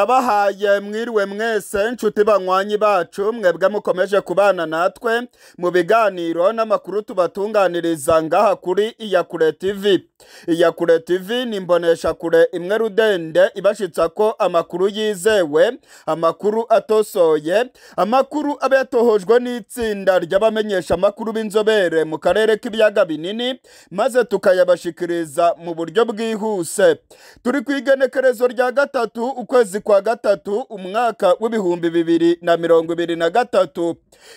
yabahaye mwiriwe mwese inshuti banywanyi bacu mwebwe mukomeje kubana natwe mu biganiro n'amakuru tubatunganiriza ngaha kuri iyakure tv iyakure tv ni imboneshakure imwe rudende ibashitsa ko amakuru yizewe amakuru atosoye amakuru aba yatohojwe n'itsinda ry'abamenyeshamakuru b'inzobere mu karere k'ibiyaga binini maze tukayabashikiriza mu buryo bwihuse turi ku igenekerezo rya gatatu ukwezi kwa gatatu umwaka w'ibihumbi bibiri na mirongo ibiri na gatatu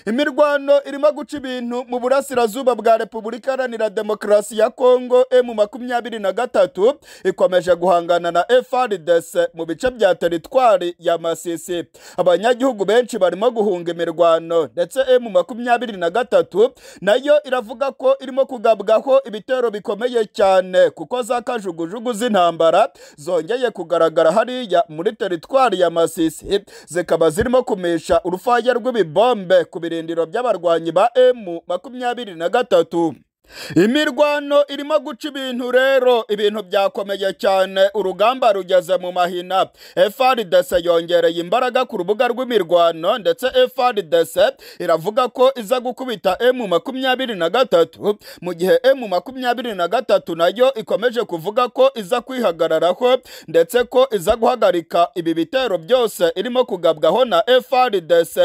imirwano irimo guca ibintu mu burasirazuba bwa repubulika iharanira demokarasi ya kongo emu makumyabiri na gatatu ikomeje guhangana na frdc mu bice bya teritwari ya masisi abanyagihugu benshi barimo guhunga imirwano ndetse emu makumyabiri na gatatu nayo iravuga ko irimo kugabwaho ibitero bikomeye cyane kuko za kajugujugu z'intambara zongeye kugaragara hariya muri teritwari zitwariye amasisi zikaba zirimo kumesha urufaya rw'ibibombe ku birindiro by'abarwanyi ba emu makumyabiri na gatatu imirwano irimo guca ibintu rero ibintu byakomeye cyane urugamba rugeze mu mahina frdc yongereye imbaraga ku rubuga rw'imirwano ndetse frdc iravuga ko iza gukubita emu makumyabiri na gatatu mu gihe emu makumyabiri na gatatu nayo ikomeje kuvuga ko iza kwihagararaho ndetse ko iza guhagarika ibi bitero byose irimo kugabwaho na frdc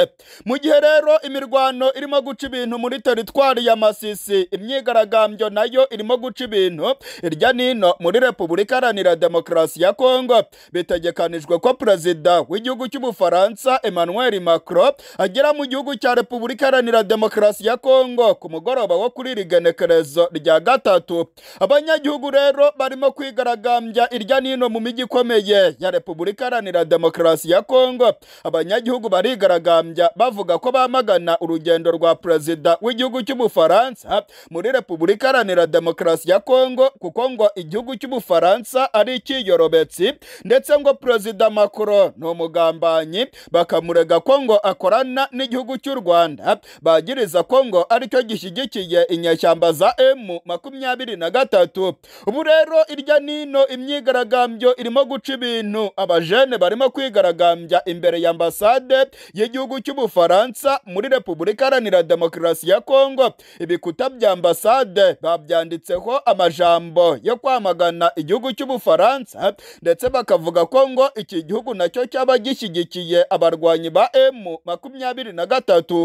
mu gihe rero imirwano irimo guca ibintu muri teritwari ya masisi imyigaragambyo imyigaragambyo nayo irimo guca ibintu irya nino muri repubulika iharanira demokarasi ya kongo bitegekanijwe ko perezida w'igihugu cy'ubufaransa emmanuel macron agera mu gihugu cya repubulika iharanira demokarasi ya kongo ku mugoroba wo kuri iri genekerezo rya gatatu abanyagihugu rero barimo kwigaragambya irya nino mu mijyi ikomeye ya repubulika iharanira demokarasi ya kongo abanyagihugu barigaragambya bavuga ko bamagana urugendo rwa perezida w'igihugu cy'ubufaransa muri repubulika iharanira demokarasi ya kongo kuko ngo igihugu cy'ubufaransa ari icy'iyorobetsi ndetse ngo perezida macron ni umugambanyi bakamurega ko ngo akorana n'igihugu cy'u rwanda bagiriza ko ngo aricyo gishyigikiye inyashyamba za emu makumyabiri na gatatu ubu rero irya nino imyigaragambyo irimo guca ibintu abajene barimo kwigaragambya imbere ya ambasade y'igihugu cy'ubufaransa muri repubulika iharanira demokarasi ya kongo ibikuta bya ambasade ambasade babyanditseho amajambo yo kwamagana igihugu cy'ubufaransa ndetse bakavuga ko ngo iki gihugu nacyo cyaba gishyigikiye abarwanyi ba emu makumyabiri na gatatu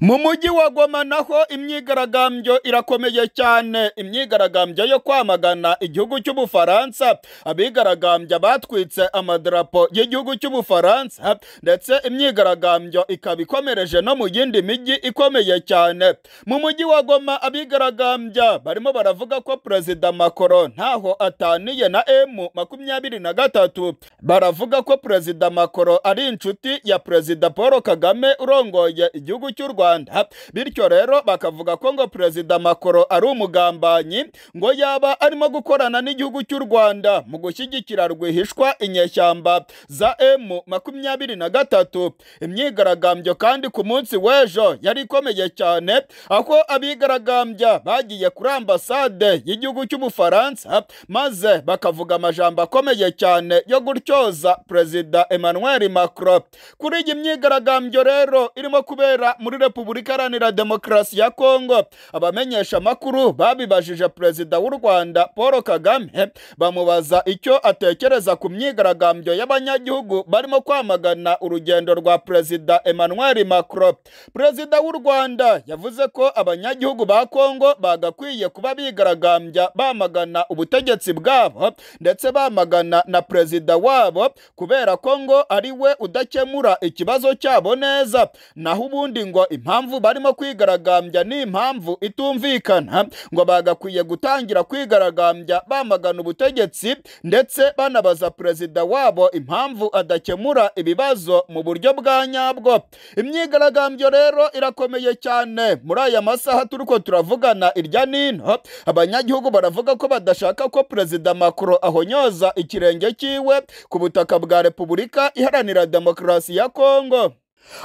mu mujyi wa goma naho imyigaragambyo irakomeye cyane imyigaragambyo yo kwamagana igihugu cy'ubufaransa abigaragambya batwitse amadarapo y'igihugu cy'ubufaransa ndetse imyigaragambyo ikaba ikomereje no mu yindi mijyi ikomeye cyane mu mujyi wa goma abigaragambya barimo baravuga ko perezida Makoro ntaho ataniye na emu makumyabiri na gatatu baravuga ko perezida Makoro ari inshuti ya perezida paul kagame urongoye igihugu cy'u rwanda bityo rero bakavuga ko ngo perezida makoro ari umugambanyi ngo yaba arimo gukorana n'igihugu cy'u rwanda mu gushyigikira rwihishwa inyeshyamba za emu makumyabiri na gatatu imyigaragambyo kandi ku munsi w'ejo yari ikomeye cyane aho abigaragambya bagiye kuri ambasade y'igihugu cy'ubufaransa maze bakavuga amajambo akomeye cyane yo gutyoza perezida emmanuel macro kuri iyi myigaragambyo rero irimo kubera mu muri repubulika iharanira demokarasi ya kongo abamenyeshamakuru babibajije perezida w'u rwanda paul kagame bamubaza icyo atekereza ku myigaragambyo y'abanyagihugu barimo kwamagana urugendo rwa perezida emmanuel macron perezida w'u rwanda yavuze ko abanyagihugu ba kongo bagakwiye kuba bigaragambya bamagana ubutegetsi bwabo ndetse bamagana na perezida wabo kubera ko ngo ari we udakemura ikibazo cyabo neza naho ubundi ngo ngo impamvu barimo kwigaragambya ni impamvu itumvikana ngo bagakwiye gutangira kwigaragambya bamagana ubutegetsi ndetse banabaza perezida wabo impamvu adakemura ibibazo mu buryo bwa nyabwo imyigaragambyo rero irakomeye cyane muri aya masaha turi ko turavugana irya n'ino abanyagihugu baravuga ko badashaka ko perezida Macron ahonyoza ikirenge cyiwe ku butaka bwa repubulika iharanira demokarasi ya kongo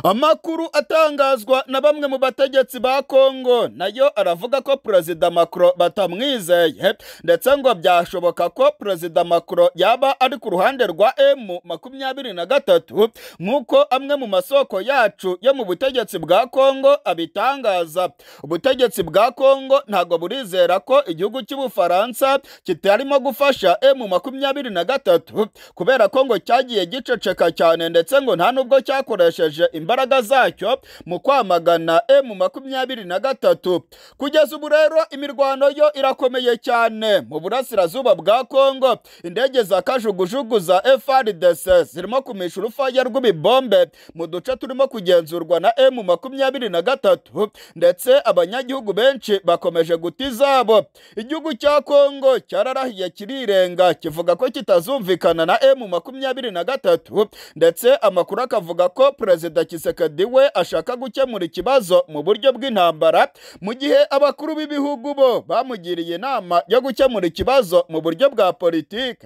amakuru atangazwa na bamwe mu bategetsi ba kongo nayo aravuga ko perezida macron batamwizeye ndetse ngo byashoboka ko perezida macron yaba ari ku ruhande rwa emu makumyabiri na gatatu nk'uko amwe mu masoko yacu yo mu butegetsi bwa kongo abitangaza ubutegetsi bwa kongo ntabwo burizera ko igihugu cy'ubufaransa kitarimo gufasha emu makumyabiri na gatatu kubera ko ngo cyagiye giceceka cyane ndetse ngo nta nubwo cyakoresheje yakoresheje imbaraga zacyo mu kwamagana emu makumyabiri na gatatu kugeza ubu rero imirwano yo irakomeye cyane mu burasirazuba bwa kongo indege za kajugujugu za frdc zirimo kumisha urufaya rw'ibibombe mu duce turimo kugenzurwa na emu makumyabiri na gatatu ndetse abanyagihugu benshi bakomeje guta izabo igihugu cya kongo cyararahiye kirirenga kivuga ko kitazumvikana na emu makumyabiri na gatatu ndetse amakuru akavuga ko perezida perezida Kisekedi we ashaka gukemura ikibazo mu buryo bw'intambara mu gihe abakuru b'ibihugu bo bamugiriye inama yo gukemura ikibazo mu buryo bwa politiki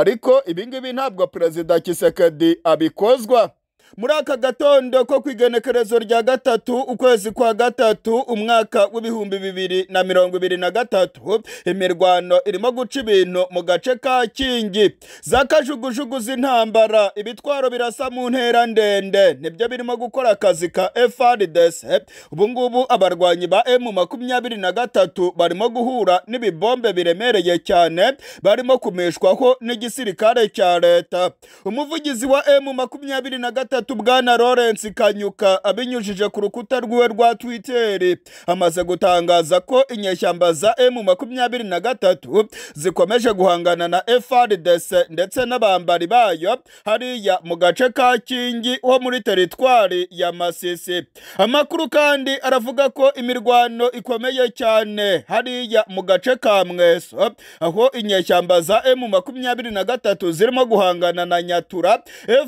ariko ibi ntabwo perezida Kisekedi abikozwa muri aka gatondo ko ku igenekerezo rya gatatu ukwezi kwa gatatu umwaka w'ibihumbi bibiri na mirongo ibiri na gatatu imirwano irimo guca ibintu mu gace ka kingi za kajugujugu z'intambara ibitwaro birasa mu ntera ndende nibyo birimo gukora akazi ka FRDC ubu abarwanyi ba M makumyabiri na gatatu barimo guhura n'ibibombe biremereye cyane barimo kumishwaho n'igisirikare cya leta umuvugizi wa M makumyabiri na gatatu gatatu bwana Lawrence Kanyuka abinyujije ku rukuta rwe rwa Twitter amaze gutangaza ko inyeshyamba za M23 zikomeje guhangana na FARDC ndetse n'abambari bayo hariya mu gace ka Kingi ho muri teritwari ya Masisi amakuru kandi aravuga ko imirwano ikomeye cyane hariya mu gace ka Mweso aho inyeshyamba za M23 zirimo guhangana na Nyatura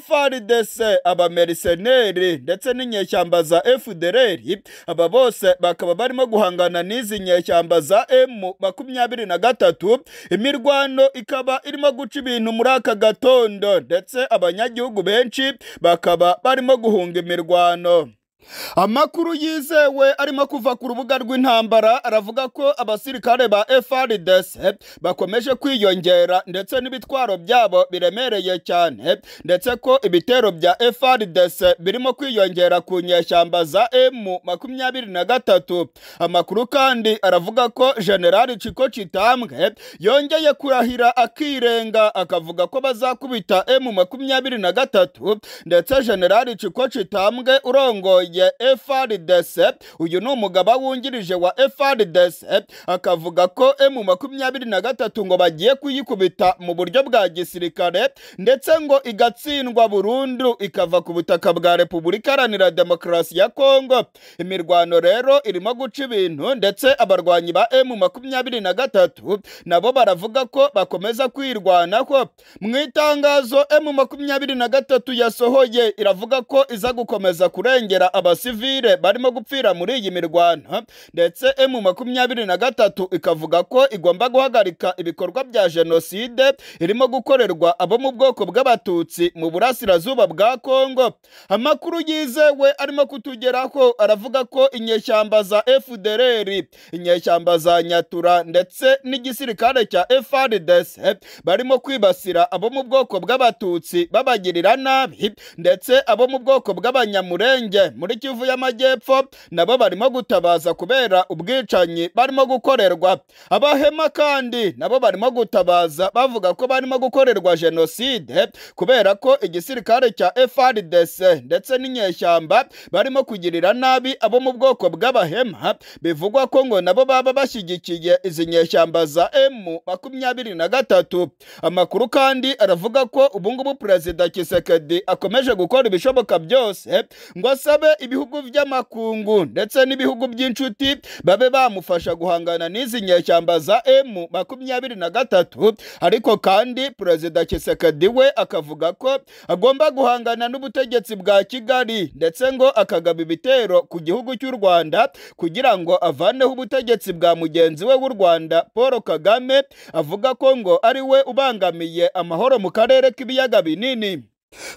FARDC aba abameriseneri ndetse n'inyeshyamba za FDLR aba bose bakaba barimo guhangana n'izi nyeshyamba za M makumyabiri na gatatu imirwano ikaba irimo guca ibintu muri aka gatondo ndetse abanyagihugu benshi bakaba barimo guhunga imirwano amakuru yizewe arimo kuva ku rubuga rw'intambara aravuga ko abasirikare ba FRDC bakomeje kwiyongera ndetse n'ibitwaro byabo biremereye cyane ndetse ko ibitero bya FRDC birimo kwiyongera ku nyeshyamba za M makumyabiri na gatatu amakuru kandi aravuga ko General Chiko Chitambwe yongeye kurahira akirenga akavuga ko bazakubita M makumyabiri na gatatu ndetse General Chiko citambwe urongoye ya FRDC uyu ni umugaba wungirije wa FRDC akavuga ko emu makumyabiri na gatatu ngo bagiye kuyikubita mu buryo bwa gisirikare ndetse ngo igatsindwa burundu ikava ku butaka bwa Repubulika Iharanira Demokarasi ya Kongo imirwano rero irimo guca ibintu ndetse abarwanyi ba emu makumyabiri na gatatu nabo baravuga ko bakomeza kwirwanaho mu itangazo emu makumyabiri na gatatu yasohoye iravuga ko iza gukomeza kurengera abasivile barimo gupfira muri iyi mirwano ndetse emu makumyabiri na gatatu ikavuga ko igomba guhagarika ibikorwa bya jenoside irimo gukorerwa abo mu bwoko bw'abatutsi mu burasirazuba bwa kongo amakuru yizewe arimo kutugeraho aravuga ko inyeshyamba za efudereri inyeshyamba za nyatura ndetse n'igisirikare cya efrdc barimo kwibasira abo mu bwoko bw'abatutsi babagirira nabi ndetse abo mu bwoko bw'abanyamurenge muri muri kivu y'amajyepfo nabo barimo gutabaza kubera ubwicanyi barimo gukorerwa abahema kandi nabo barimo gutabaza bavuga ko barimo gukorerwa jenoside kubera ko igisirikare cya FRDC ndetse n'inyeshyamba barimo kugirira nabi abo mu bwoko bw'abahema bivugwa ko ngo nabo baba bashyigikiye izi nyeshyamba za M makumyabiri na gatatu amakuru kandi aravuga ko ubungubu perezida Kisekedi akomeje gukora ibishoboka byose ngo asabe ibihugu by'amakungu ndetse n'ibihugu by'inshuti babe bamufasha guhangana n'izi nyeshyamba za emu makumyabiri na gatatu ariko kandi perezida kisekedi we akavuga ko agomba guhangana n'ubutegetsi bwa kigali ndetse ngo akagaba ibitero ku gihugu cy'u rwanda kugira ngo avaneho ubutegetsi bwa mugenzi we w'u rwanda paul kagame avuga ko ngo ari we ubangamiye amahoro mu karere k'ibiyaga binini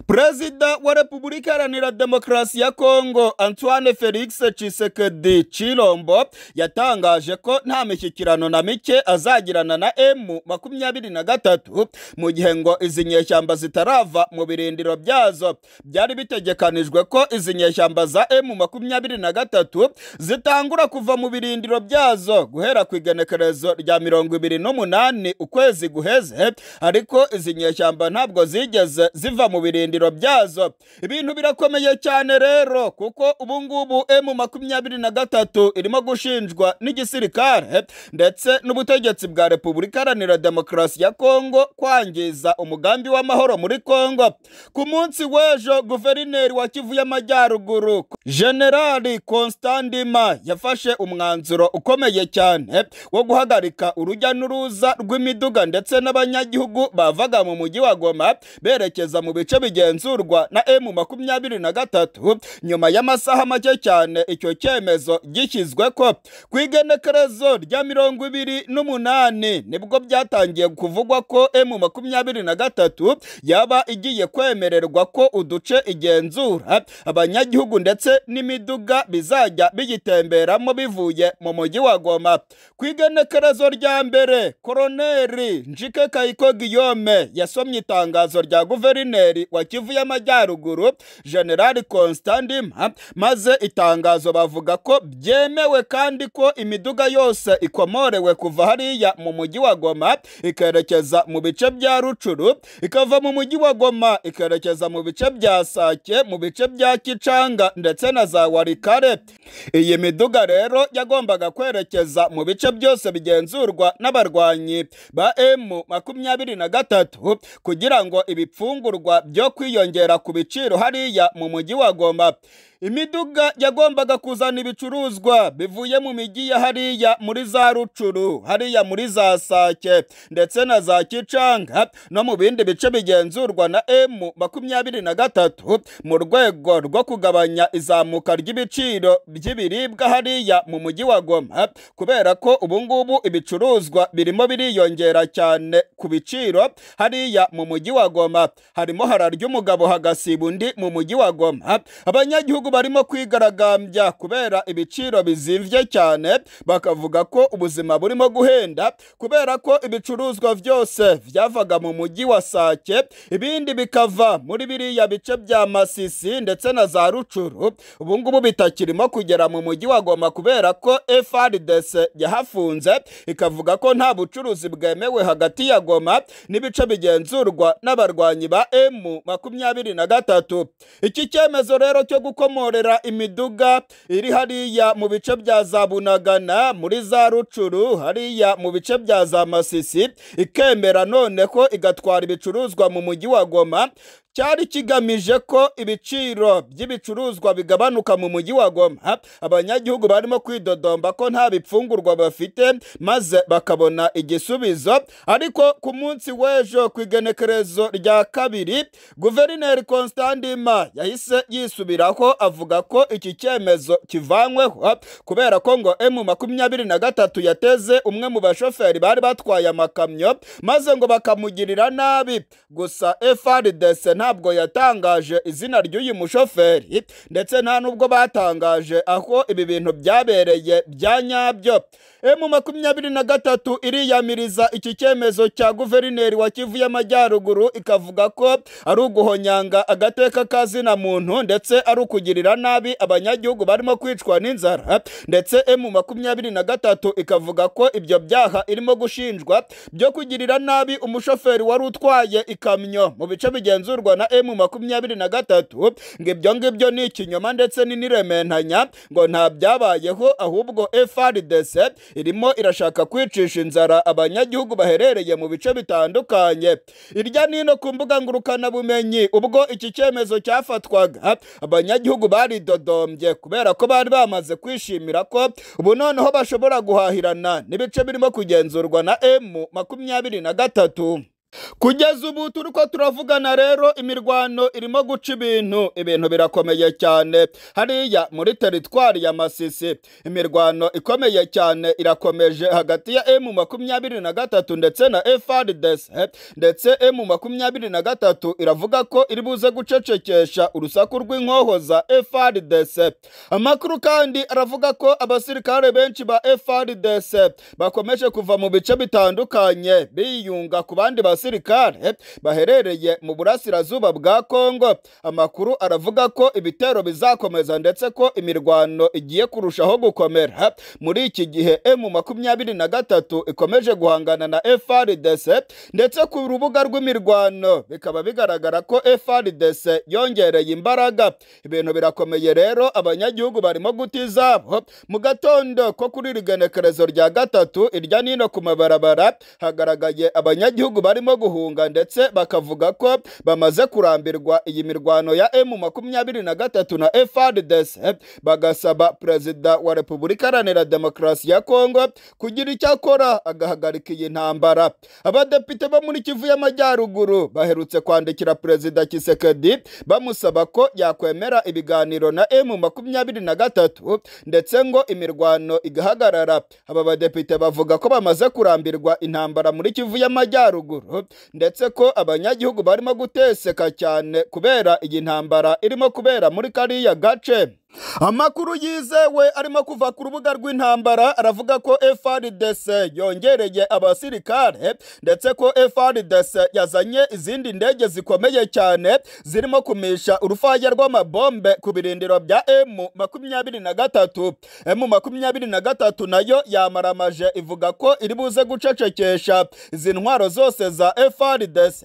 Perezida wa Repubulika Iharanira Demokarasi ya Kongo Antoine Felix Tshisekedi Chilombo yatangaje ko nta mishyikirano na mike azagirana na M makumyabiri na gatatu mu gihe ngo izi nyeshyamba zitarava mu birindiro byazo. Byari bitegekanijwe ko izi nyeshyamba za M makumyabiri na gatatu zitangura kuva mu birindiro byazo guhera ku igenekerezo rya mirongo ibiri n'umunani ukwezi guheze, ariko izi nyeshyamba ntabwo zigeze ziva mu birindiro byazo ibintu birakomeye cyane rero kuko ubungubu ngubu emu makumyabiri na gatatu irimo gushinjwa n'igisirikare ndetse n'ubutegetsi bwa repubulika iharanira demokarasi ya kongo kwangiza umugambi w'amahoro muri kongo ku munsi w'ejo guverineri wa kivu y'amajyaruguru generali constandima yafashe umwanzuro ukomeye cyane wo guhagarika urujya n'uruza rw'imiduga ndetse n'abanyagihugu bavaga mu mujyi wa goma berekeza mu bice bice bigenzurwa na emu makumyabiri na gatatu nyuma y'amasaha make cyane icyo cyemezo gishyizwe ko ku igenekerezo rya mirongo ibiri n'umunani nibwo byatangiye kuvugwa ko emu makumyabiri na gatatu yaba igiye kwemererwa ko uduce igenzura abanyagihugu ndetse n'imiduga bizajya bigitemberamo bivuye mu mujyi wa goma ku igenekerezo rya mbere koroneri njike kayiko giyome yasomye itangazo rya guverineri Militari wa Kivu y'Amajyaruguru General Constantima maze itangazo bavuga ko byemewe kandi ko imiduga yose ikomorewe kuva hariya mu mujyi wa Goma ikerekeza mu bice bya Rucuru ikava mu mujyi wa Goma ikerekeza mu bice bya Sake mu bice bya Kicanga ndetse na za Warikare iyi miduga rero yagombaga kwerekeza mu bice byose bigenzurwa n'abarwanyi ba M makumyabiri na gatatu kugira ngo ibipfungurwa byo kwiyongera ku biciro hariya mu mujyi wa Goma imiduga yagombaga kuzana ibicuruzwa bivuye mu mijyi ya hariya muri za rucuru hariya muri za sake ndetse na za kicanga no mu bindi bice bigenzurwa na emu makumyabiri na gatatu mu rwego rwo kugabanya izamuka ry'ibiciro by'ibiribwa hariya mu mujyi wa goma kubera ko ubungubu ibicuruzwa birimo biriyongera cyane ku biciro hariya mu mujyi wa goma harimo hararya umugabo hagasiba undi mu mujyi wa goma abanyagihugu gihugu barimo kwigaragambya kubera ibiciro bizimbye cyane bakavuga ko ubuzima burimo guhenda kubera ko ibicuruzwa byose byavaga mu mujyi wa Sake ibindi bikava muri biriya bice bya Masisi ndetse na za Rucuru ubu ngubu bitakirimo kugera mu mujyi wa Goma kubera ko FRDC yahafunze ikavuga ko nta bucuruzi bwemewe hagati ya Goma n'ibice bigenzurwa n'abarwanyi ba M makumyabiri na gatatu iki cyemezo rero cyo gukoma bamomorera imiduga iri hariya mu bice bya za bunagana muri za rucuru hariya mu bice bya za masisi ikemera none ko igatwara ibicuruzwa mu mujyi wa goma cyari kigamije ko ibiciro by'ibicuruzwa bigabanuka mu mujyi wa goma abanyagihugu barimo kwidodomba ko nta bipfungurwa bafite maze bakabona igisubizo ariko ku munsi w'ejo ku igenekerezo rya kabiri guverineri constantima yahise yisubiraho avuga ko iki cyemezo kivanyweho kubera ko ngo emu makumyabiri na gatatu yateze umwe mu bashoferi bari batwaye amakamyo maze ngo bakamugirira nabi gusa efuperi dese nta ntabwo yatangaje izina ry'uyu mushoferi ndetse nta nubwo batangaje aho ibi bintu byabereye bya nyabyo emu eh, makumyabiri na gatatu iriyamiriza iki cyemezo cya guverineri wa kivu y'amajyaruguru ikavuga ko ari uguhonyanga agateka kazi na muntu ndetse ari ukugirira nabi abanyagihugu barimo kwicwa n'inzara ndetse emu eh, makumyabiri na gatatu ikavuga ko ibyo byaha irimo gushinjwa byo kugirira nabi umushoferi wari utwaye ikamyo mu bice bigenzurwa na emu eh, makumyabiri na gatatu ngo ibyo ngibyo ni ikinyoma ndetse ni n'irementanya ngo nta byabayeho ahubwo frdc irimo irashaka kwicisha inzara abanyagihugu baherereye mu bice bitandukanye irya nino ku mbuga ngurukanabumenyi ubwo iki cyemezo cyafatwaga abanyagihugu baridodombye kubera ko bari bamaze kwishimira ko ubu noneho bashobora guhahirana n'ibice birimo kugenzurwa na emu makumyabiri na gatatu kugeza ubu turi ko turavugana rero imirwano irimo guca ibintu ibintu birakomeye cyane hariya muri teritwari ya masisi imirwano ikomeye cyane irakomeje hagati ya emu makumyabiri na gatatu ndetse na efardese ndetse emu makumyabiri na gatatu iravuga ko iri buze gucecekesha urusaku rw'inkoho za amakuru kandi aravuga ko abasirikare benshi ba efardese bakomeje kuva mu bice bitandukanye biyunga ku bandi basirikare gisirikare baherereye mu burasirazuba bwa kongo amakuru aravuga ko ibitero bizakomeza ndetse ko imirwano igiye kurushaho gukomera muri iki gihe emu makumyabiri na gatatu ikomeje guhangana na frdc ndetse ku rubuga rw'imirwano bikaba bigaragara ko frdc yongereye imbaraga ibintu birakomeye rero abanyagihugu barimo guta izabo mu gatondo ko kuri iri genekerezo rya gatatu irya nino ku mabarabara hagaragaye abanyagihugu barimo barimo guhunga ndetse bakavuga ko bamaze kurambirwa iyi mirwano ya emu makumyabiri na gatatu na FARDC bagasaba perezida wa repubulika iharanira demokarasi ya kongo kugira icyo akora agahagarika iyi ntambara abadepite bo muri kivu y'amajyaruguru baherutse kwandikira perezida kisekedi bamusaba ko yakwemera ibiganiro na emu makumyabiri na gatatu ndetse ngo imirwano igahagarara aba badepite bavuga ko bamaze kurambirwa intambara muri kivu y'amajyaruguru byabo ndetse ko abanyagihugu barimo guteseka cyane kubera iyi ntambara irimo kubera muri kariya gace amakuru yizewe arimo kuva ku rubuga rw'intambara aravuga ko FRDC yongereye abasirikare ndetse ko FRDC yazanye izindi ndege zikomeye cyane zirimo kumisha urufaya rw'amabombe ku birindiro bya M makumyabiri na gatatu M makumyabiri na gatatu nayo yamaramaje ivuga ko iri buze gucecekesha izi ntwaro zose za FRDC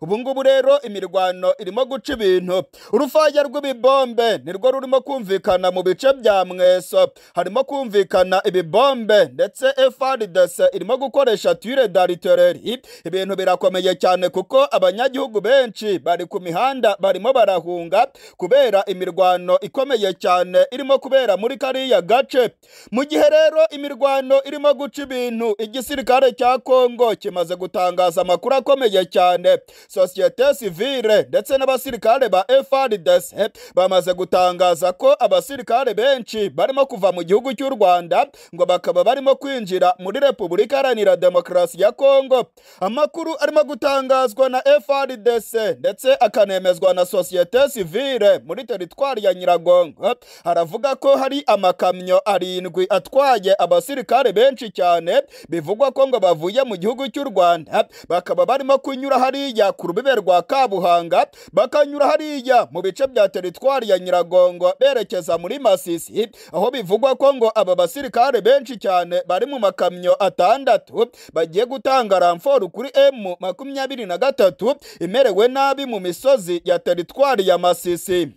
ubu rero imirwano irimo guca ibintu urufaya rw'ibibombe nirwo rurimo kumva kumvikana mu bice bya mweso harimo kumvikana ibibombe ndetse efrdc irimo gukoresha tire daritoreri ibintu birakomeye cyane kuko abanyagihugu benshi bari ku mihanda barimo barahunga kubera imirwano ikomeye cyane irimo kubera muri kariya gace mu gihe rero imirwano irimo guca ibintu igisirikare cya kongo kimaze gutangaza amakuru akomeye cyane sosiyete sivile ndetse n'abasirikare ba efrdc bamaze gutangaza ko abasirikare benshi barimo kuva mu gihugu cy'u Rwanda ngo bakaba barimo kwinjira muri Repubulika Iharanira Demokarasi ya Kongo amakuru arimo gutangazwa na FRDC ndetse akanemezwa na sosiyete civile muri teritwari ya Nyiragongo haravuga ko hari amakamyo arindwi atwaye abasirikare benshi cyane bivugwa ko ngo bavuye mu gihugu cy'u Rwanda bakaba barimo kunyura hariya ku rubibe rwa Kabuhanga bakanyura hariya mu bice bya teritwari ya Nyiragongo berekeza berekeza muri Masisi aho bivugwa ko ngo aba basirikare benshi cyane bari mu makamyo atandatu bagiye gutanga ramforu kuri M 23 imerewe nabi mu misozi ya teritwari ya Masisi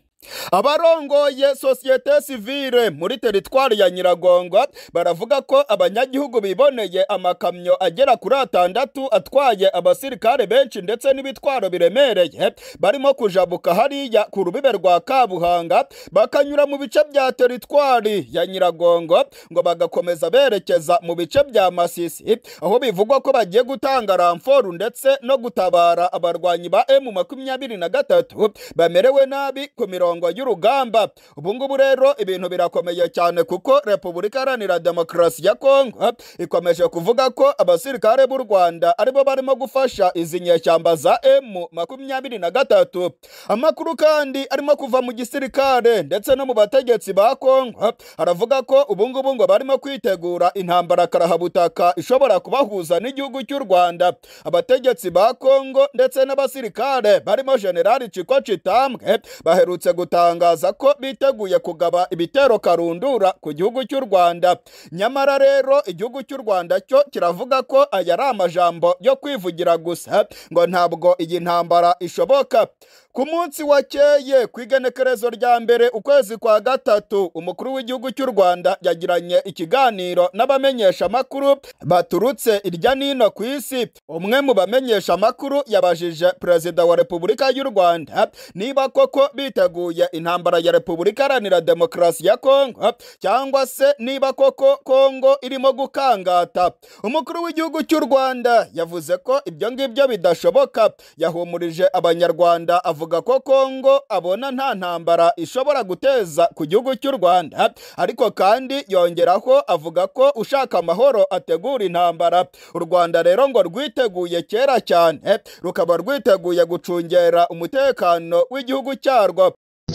abarongoye sosiyete sivile muri teritwari ya nyiragongo baravuga ko abanyagihugu biboneye amakamyo agera kuri atandatu atwaye abasirikare benshi ndetse n'ibitwaro biremereye barimo kujabuka hariya ku rubibe rwa kabuhanga bakanyura mu bice bya teritwari ya nyiragongo ngo bagakomeza berekeza mu bice bya masisi aho bivugwa ko bagiye gutanga ramforu ndetse no gutabara abarwanyi ba emu makumyabiri na gatatu bamerewe nabi ku mirongo mirongo y'urugamba ubu ngubu rero ibintu birakomeye cyane kuko repubulika iharanira demokarasi ya kongo ikomeje kuvuga ko abasirikare b'u rwanda aribo barimo gufasha izi nyeshyamba za emu makumyabiri na gatatu amakuru kandi arimo kuva mu gisirikare ndetse no mu bategetsi ba kongo aravuga ko ubu ngubu ngo barimo kwitegura intambara karahabutaka ishobora kubahuza n'igihugu cy'u rwanda abategetsi ba kongo ndetse n'abasirikare barimo generali ciko citambwe baherutse gutangaza ko biteguye kugaba ibitero karundura ku gihugu cy'u Rwanda nyamara rero igihugu cy'u Rwanda cyo kiravuga ko aya ari amajambo yo kwivugira gusa ngo ntabwo iyi ntambara ishoboka ku munsi wakeye ku igenekerezo rya mbere ukwezi kwa gatatu umukuru w'igihugu cy'u Rwanda yagiranye ikiganiro n'abamenyeshamakuru baturutse irya nino ku isi umwe mu bamenyeshamakuru yabajije perezida wa repubulika y'u Rwanda niba koko biteguye yateguye intambara ya repubulika iharanira demokarasi ya kongo cyangwa se niba koko kongo irimo gukangata umukuru w'igihugu cy'u rwanda yavuze ko ibyo ngibyo bidashoboka yahumurije abanyarwanda avuga ko kongo abona nta ntambara ishobora guteza ku gihugu cy'u rwanda ariko kandi yongeraho avuga ko ushaka amahoro ategura intambara u rwanda rero ngo rwiteguye kera cyane rukaba rwiteguye gucungera umutekano w'igihugu cyarwo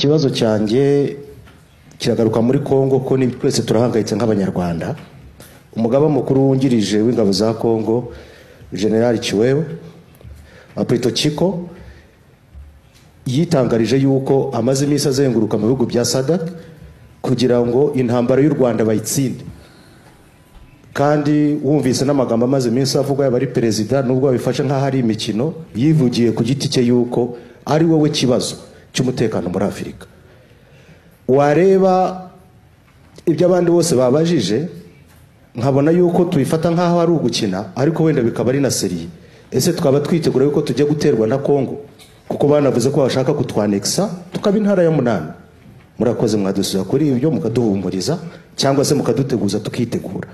ikibazo cyanjye kiragaruka muri congo ko ni twese turahangayitse nk'abanyarwanda umugaba mukuru wungirije w'ingabo za congo generali kiwewe apureto kiko yitangarije yuko amaze iminsi azenguruka mu bihugu bya sadak kugira ngo intambara y'u rwanda bayitsinde kandi wumvise n'amagambo amaze iminsi avuga yaba ari perezida nubwo babifashe nk'aho ari imikino yivugiye ku giti cye yuko ari wowe kibazo cy'umutekano muri afurika wareba ibyo abandi bose babajije nkabona yuko tubifata nk'aho ari ugukina ariko wenda bikaba ari na seriye ese twaba twitegura yuko tujya guterwa na kongo kuko banavuze ko bashaka kutwanekisa tukaba intara ya munani murakoze mwadusubiza kuri ibyo mukaduhumuriza cyangwa se mukaduteguza tukitegura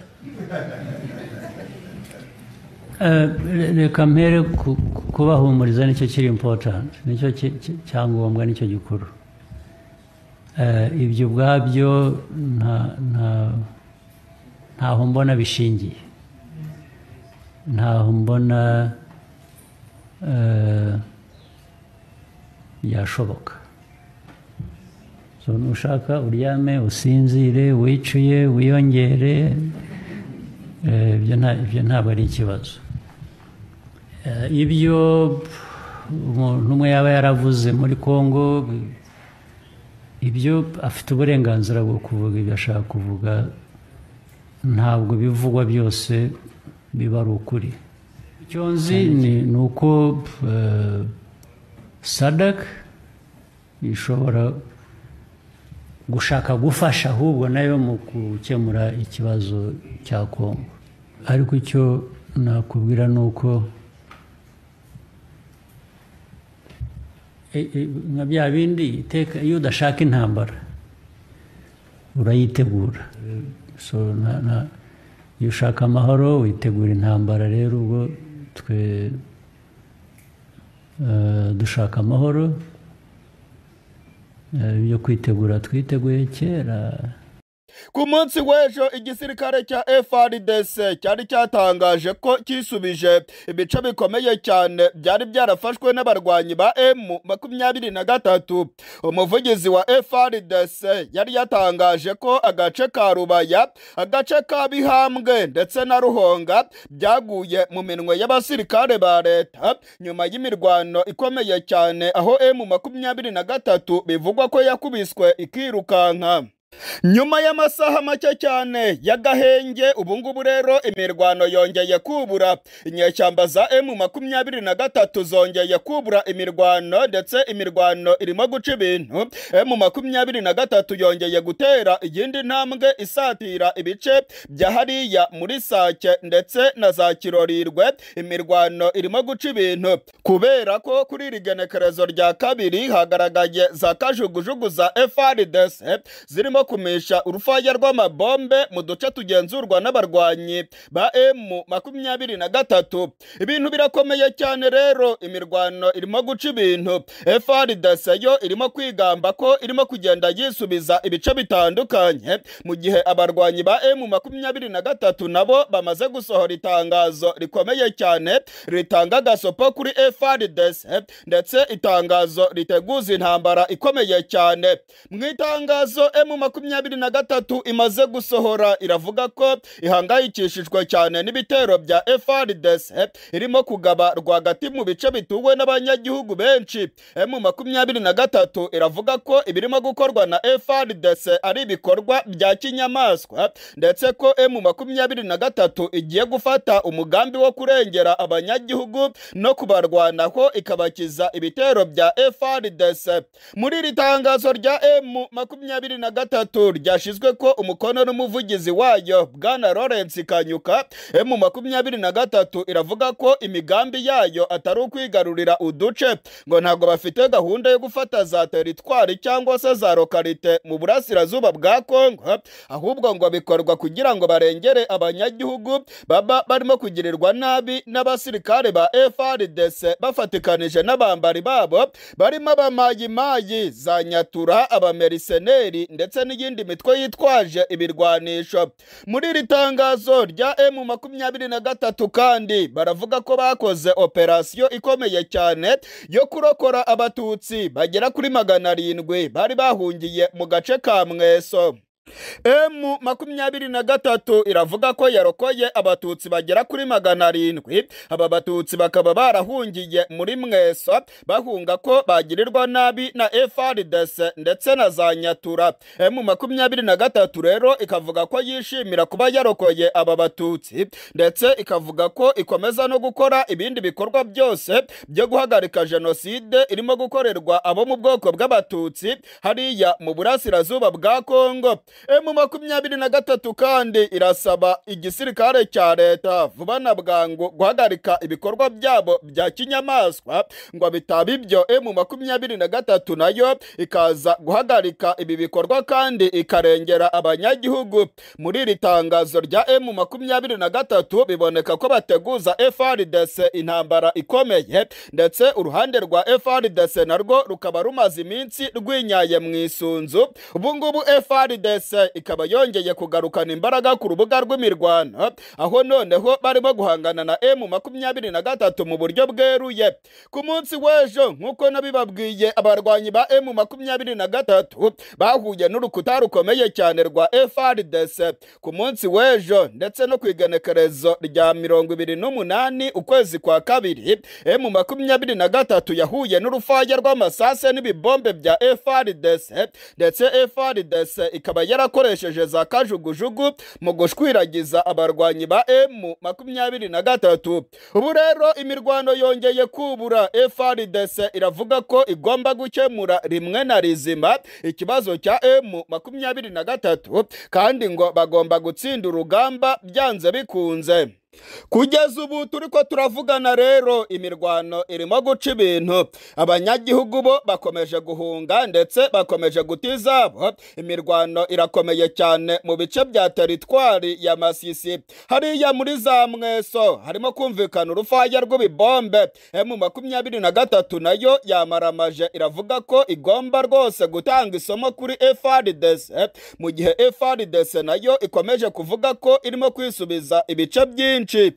eh, reka mpere ukubahumuriza nicyo kiri impotanti nicyo cyangombwa nicyo gikuru eh, ibyo ubwabyo ntaho mbona bishingiye ntaho mbona byashoboka eh, ushaka uryame usinzire wicuye wiyongere eh, ibyo ntabwo ari ikibazo Eh, ibyo umuntu umwe yaba yaravuze muri congo ibyo afite uburenganzira bwo kuvuga ibyo ashaka kuvuga ntabwo bivugwa byose biba ari ukuri icyo nzi ni uko eh, sadaka ishobora gushaka gufasha ahubwo nayo mu gukemura ikibazo cya Congo ariko icyo nakubwira ni uko nka bya bindi iyo udashaka intambara urayitegura iyo ushaka amahoro witegura intambara rero ubwo twe dushaka amahoro ibyo kwitegura twiteguye kera ku munsi w'ejo igisirikare cya FARDC cyari cyatangaje ko cyisubije ibice bikomeye cyane byari byarafashwe n'abarwanyi ba M makumyabiri na gatatu umuvugizi wa FARDC yari yatangaje ko agace ka Rubaya agace ka Bihambwe ndetse na Ruhonga byaguye mu minwe y'abasirikare ba leta nyuma y'imirwano ikomeye cyane aho M makumyabiri na gatatu bivugwa ko yakubiswe ikirukanka nyuma y'amasaha make cyane y'agahenge ubungubu rero imirwano yongeye kubura inyeshyamba za emu makumyabiri na gatatu zongeye kubura imirwano ndetse imirwano irimo guca ibintu emu makumyabiri na gatatu yongeye gutera iyindi ntambwe isatira ibice bya hariya muri sake ndetse na za kirorirwe imirwano irimo guca ibintu kubera ko kuri iri genekerezo rya kabiri hagaragaye za kajugujugu za frdc zirimo kumesha urufaya rw'amabombe mu duce tugenzurwa n'abarwanyi ba emu makumyabiri na gatatu ibintu birakomeye cyane rero imirwano irimo guca ibintu efrdc yo irimo kwigamba ko irimo kugenda yisubiza ibice bitandukanye mu gihe abarwanyi ba emu makumyabiri na gatatu nabo bamaze gusohora itangazo rikomeye cyane ritanga agasopo kuri efrdc ndetse itangazo riteguza intambara ikomeye cyane mu itangazo emu makumyabiri makumyabiri na gatatu imaze gusohora iravuga ko ihangayikishijwe cyane n'ibitero bya FARDC irimo kugaba rwagati mu bice bituwe n'abanyagihugu benshi mu makumyabiri na gatatu iravuga ko ibirimo gukorwa na FARDC ari ibikorwa bya kinyamaswa ndetse ko mu makumyabiri na gatatu igiye gufata umugambi wo kurengera abanyagihugu no kubarwanaho ikabakiza ibitero bya FARDC muri iri tangazo rya M makumyabiri na gatatu gatatu ryashyizwe ko umukono n'umuvugizi wayo bwana lawrence kanyuka emu eh, makumyabiri na gatatu iravuga ko imigambi yayo atari ukwigarurira uduce ngo ntabwo bafite gahunda yo gufata za teritwari cyangwa se za lokalite mu burasirazuba bwa Congo eh, ahubwo ngo bikorwa kugira ngo barengere abanyagihugu baba barimo kugirirwa nabi n'abasirikare ba frdc bafatikanije n'abambari babo barimo abamayimayi za nyatura abameriseneri ndetse n'iyindi mitwe yitwaje ibirwanisho muri iri tangazo rya emu makumyabiri na gatatu kandi baravuga ko bakoze operasiyo ikomeye cyane yo kurokora abatutsi bagera kuri magana arindwi bari bahungiye mu gace ka mweso emu makumyabiri na gatatu iravuga ko yarokoye abatutsi bagera kuri magana arindwi aba batutsi bakaba barahungiye muri mweso bahunga ko bagirirwa nabi na frdc ndetse na za nyatura emu makumyabiri na gatatu rero ikavuga ko yishimira kuba yarokoye aba batutsi ndetse ikavuga ko ikomeza no gukora ibindi bikorwa byose byo guhagarika jenoside irimo gukorerwa abo mu bwoko bw'abatutsi hariya mu burasirazuba bwa kongo emu eh, makumyabiri na gatatu kandi irasaba igisirikare cya leta vuba na bwangu guhagarika ibikorwa byabo bya kinyamaswa ngo bitaba ibyo emu eh, makumyabiri na gatatu nayo ikaza guhagarika ibi bikorwa kandi ikarengera abanyagihugu muri iri tangazo rya emu eh, makumyabiri na gatatu biboneka ko bateguza FRDC intambara ikomeye ndetse uruhande rwa FRDC narwo rukaba rumaze iminsi rwinyaye mu isunzu ubungubu FRDC psa ikaba yongeye kugarukana imbaraga ku rubuga rw'imirwano aho noneho barimo guhangana na M makumyabiri na gatatu mu buryo bweruye ku munsi w'ejo nk'uko nabibabwiye abarwanyi ba emu makumyabiri na gatatu bahuye n'urukuta rukomeye cyane rwa efrdc ku munsi w'ejo ndetse no ku igenekerezo rya mirongo ibiri n'umunani ukwezi kwa kabiri M makumyabiri na gatatu yahuye n'urufaya rw'amasase n'ibibombe bya efrdc ndetse efrdc ikaba ya yarakoresheje za kajugujugu mu gushwiragiza abarwanyi ba emu makumyabiri na gatatu ubu rero imirwano yongeye kubura frdc iravuga ko igomba gukemura rimwe na rizima ikibazo cya emu makumyabiri na gatatu kandi ngo bagomba gutsinda urugamba byanze bikunze kugeza ubu turi ko turavugana rero imirwano irimo guca ibintu abanyagihugu bo bakomeje guhunga ndetse bakomeje guta izabo imirwano irakomeye cyane mu bice bya teritwari ya masisi hariya muri za mweso harimo kumvikana urufaya rw'ibibombe emu eh, makumyabiri na gatatu nayo yamaramaje iravuga ko igomba rwose gutanga isomo kuri efrdc eh, mu gihe efrdc nayo ikomeje kuvuga ko irimo kwisubiza ibice byinshi byinshi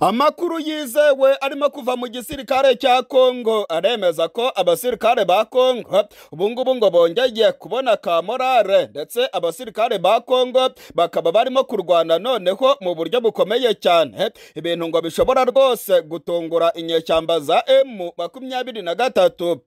amakuru yizewe arimo kuva mu gisirikare cya kongo aremeza ko abasirikare ba kongo ubungubu ngo bongeye kubona ka morale ndetse abasirikare ba kongo bakaba barimo kurwana noneho mu buryo bukomeye cyane ibintu ngo bishobora rwose gutungura inyeshyamba za emu makumyabiri na gatatu